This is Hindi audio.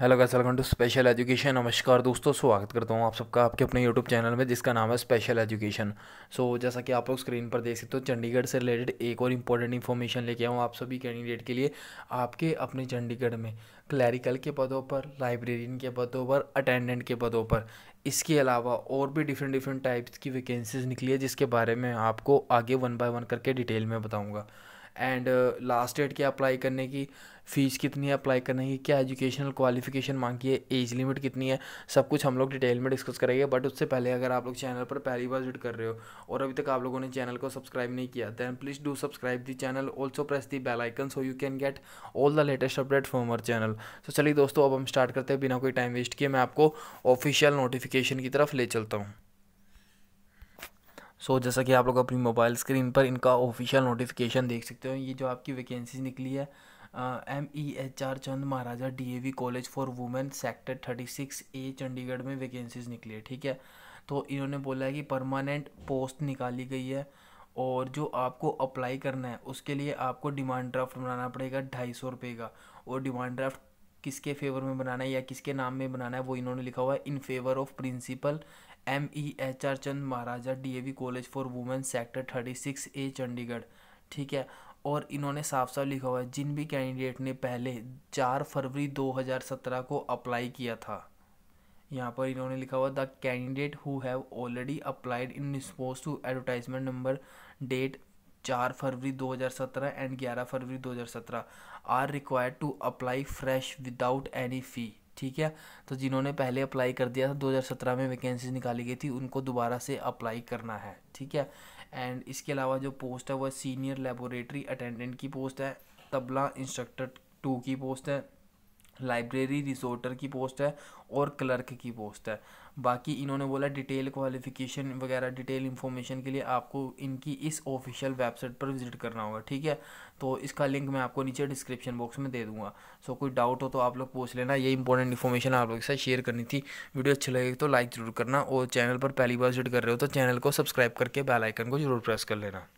hello guys welcome to special education नमस्कार दोस्तों स्वागत करता हूँ आप सबका आपके अपने यूट्यूब चैनल में जिसका नाम है स्पेशल एजुकेशन सो जैसा कि आप लोग स्क्रीन पर देख सकते हो चंडीगढ़ से रिलेटेड एक और इम्पोर्टेंट इन्फॉर्मेशन लेके आऊँ आप सभी कैंडिडेट के लिए आपके अपने चंडीगढ़ में क्लैरिकल के पदों पर लाइब्रेरियन के पदों पर अटेंडेंट के पदों पर इसके अलावा और भी डिफरेंट डिफरेंट टाइप्स की वैकेंसीज निकली है जिसके बारे में आपको आगे वन बाय वन करके डिटेल में बताऊँगा एंड लास्ट डेट क्या अप्लाई करने की फ़ीस कितनी है अप्लाई करने की क्या एजुकेशनल क्वालिफिकेशन मांगी है एज लिमिट कितनी है सब कुछ हम लोग डिटेल में डिस्कस करेंगे बट उससे पहले अगर आप लोग चैनल पर पहली बार विजिट कर रहे हो और अभी तक आप लोगों ने चैनल को सब्सक्राइब नहीं किया then please do subscribe the channel also press the bell icon so you can get all the latest update from our channel so चलिए दोस्तों अब हम स्टार्ट करते हैं बिना कोई टाइम वेस्ट किए मैं आपको ऑफिशियल नोटिफिकेशन की तरफ ले चलता हूँ सो so, जैसा कि आप लोग अपनी मोबाइल स्क्रीन पर इनका ऑफिशियल नोटिफिकेशन देख सकते हो ये जो आपकी वैकेंसी निकली है M E H R Chand Maharaja D A V college for women sector thirty six A Chandigarh में वैकेंसीज निकली है ठीक है तो इन्होंने बोला है कि परमानेंट पोस्ट निकाली गई है और जो आपको अप्लाई करना है उसके लिए आपको डिमांड ड्राफ्ट बनाना पड़ेगा ढाई सौ रुपये का और डिमांड ड्राफ्ट किसके फेवर में बनाना है या किसके नाम में बनाना है वो इन्होंने लिखा हुआ है in favour of principal M E H R Chand Maharaja D A V college for women sector thirty six A Chandigarh ठीक है और इन्होंने साफ साफ लिखा हुआ है जिन भी कैंडिडेट ने पहले चार फरवरी दो हज़ार सत्रह को अप्लाई किया था यहाँ पर इन्होंने लिखा हुआ the candidate who have already applied in response to advertisement number date चार फरवरी 2017 एंड 11 फरवरी 2017 are required to apply fresh without any fee ठीक है तो जिन्होंने पहले अप्लाई कर दिया था 2017 में वैकेंसीज निकाली गई थी उनको दोबारा से अप्लाई करना है ठीक है एंड इसके अलावा जो पोस्ट है वह सीनियर लेबोरेटरी अटेंडेंट की पोस्ट है तबला इंस्ट्रक्टर टू की पोस्ट है लाइब्रेरी रिसोर्टर की पोस्ट है और क्लर्क की पोस्ट है बाकी इन्होंने बोला डिटेल क्वालिफिकेशन वगैरह डिटेल इन्फॉर्मेशन के लिए आपको इनकी इस ऑफिशियल वेबसाइट पर विजिट करना होगा ठीक है तो इसका लिंक मैं आपको नीचे डिस्क्रिप्शन बॉक्स में दे दूंगा सो कोई डाउट हो तो आप लोग पूछ लेना ये इंपॉर्टेंट इन्फॉर्मेशन आप लोग के साथ शेयर करनी थी वीडियो अच्छी लगे तो लाइक ज़रूर करना और चैनल पर पहली बार विजिट कर रहे हो तो चैनल को सब्सक्राइब करके बेलाइकन को जरूर प्रेस कर लेना